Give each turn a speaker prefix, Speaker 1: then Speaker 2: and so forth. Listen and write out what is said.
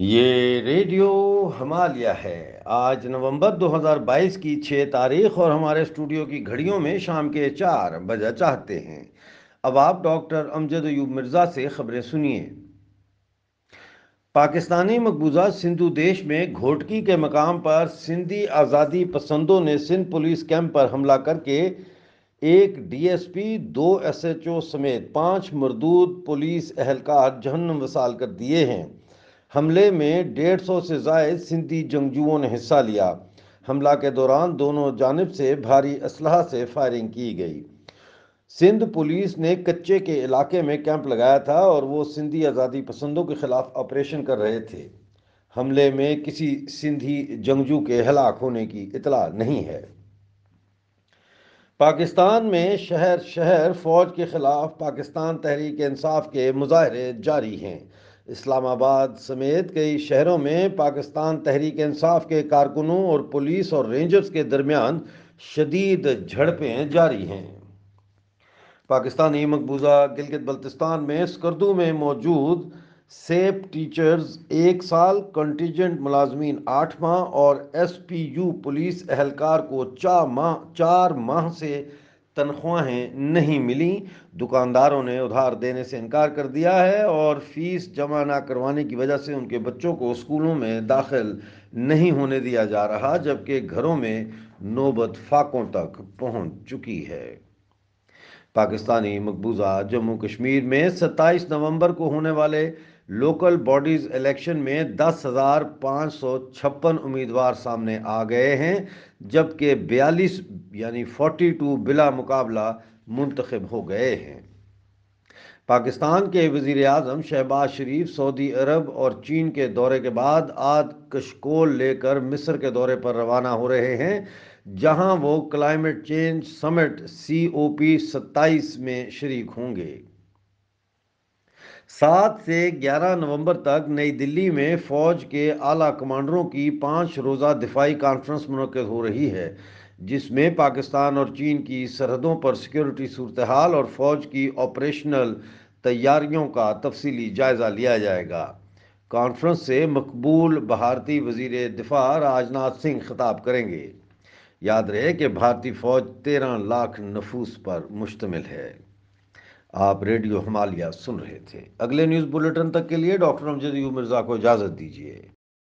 Speaker 1: ये रेडियो हमालिया है आज नवंबर 2022 की छः तारीख और हमारे स्टूडियो की घड़ियों में शाम के चार बजा चाहते हैं अब आप डॉक्टर अमजद यूब मिर्ज़ा से खबरें सुनिए पाकिस्तानी मकबूजा सिंधु देश में घोटकी के मकाम पर सिंधी आज़ादी पसंदों ने सिंध पुलिस कैंप पर हमला करके एक डीएसपी दो एसएचओ समेत पांच मरदूद पुलिस अहलकार जहन्नम वसाल कर दिए हैं हमले में डेढ़ सौ से जायद सिंधी जंगजुओं ने हिस्सा लिया हमला के दौरान दोनों जानब से भारी असलाह से फायरिंग की गई सिंध पुलिस ने कच्चे के इलाके में कैंप लगाया था और वो सिंधी आज़ादी पसंदों के खिलाफ ऑपरेशन कर रहे थे हमले में किसी सिंधी जंगजू के हलाक होने की इतला नहीं है पाकिस्तान में शहर शहर फौज के खिलाफ पाकिस्तान तहरीक इंसाफ के मुजाहरे जारी हैं इस्लामाबाद समेत कई शहरों में पाकिस्तान तहरीक इंसाफ के कारकुनों और पुलिस और रेंजर्स के दरमियान शदीद झड़पें जारी हैं पाकिस्तानी मकबूजा गिलगित बल्तिस्तान में स्कर्दू में मौजूद सेप टीचर्स एक साल कंटीजेंट मुलाजमीन आठ माह और एस पी यू पुलिस एहलकार को चार माह चार माह से तनख्वाहें नहीं मिली दुकानदारों ने उधार देने से इनकार कर दिया है और फीस जमा ना करवाने की वजह से उनके बच्चों को स्कूलों में दाखिल नहीं होने दिया जा रहा जबकि घरों में नौबत फाकों तक पहुंच चुकी है पाकिस्तानी मकबूजा जम्मू कश्मीर में 27 नवंबर को होने वाले लोकल बॉडीज इलेक्शन में दस हज़ार पाँच सौ छप्पन उम्मीदवार सामने आ गए हैं जबकि बयालीस यानी फोर्टी टू बिला मुकाबला मुंतखब हो गए हैं पाकिस्तान के वजीर अजम शहबाज शरीफ सऊदी अरब और चीन के दौरे के बाद आज कशकोल लेकर मिस्र के दौरे पर रवाना हो रहे हैं जहां वो climate change summit C O P सत्ताईस में शरीक होंगे सात से ग्यारह नवंबर तक नई दिल्ली में फौज के आला कमांडरों की पाँच रोज़ा दिफाई कॉन्फ्रेंस मुनद हो रही है जिसमें पाकिस्तान और चीन की सरहदों पर सिक्योरिटी सूरत हाल और फौज की ऑपरेशनल तैयारियों का तफसीली जायज़ा लिया जाएगा कॉन्फ्रेंस से मकबूल भारतीय वजीर दिफा राजनाथ सिंह खिताब करेंगे याद रहे कि भारतीय फ़ौज तेरह लाख नफूस पर मुश्तमिल है आप रेडियो हमालिया सुन रहे थे अगले न्यूज़ बुलेटिन तक के लिए डॉक्टर अमजद यू मिर्ज़ा को इजाज़त दीजिए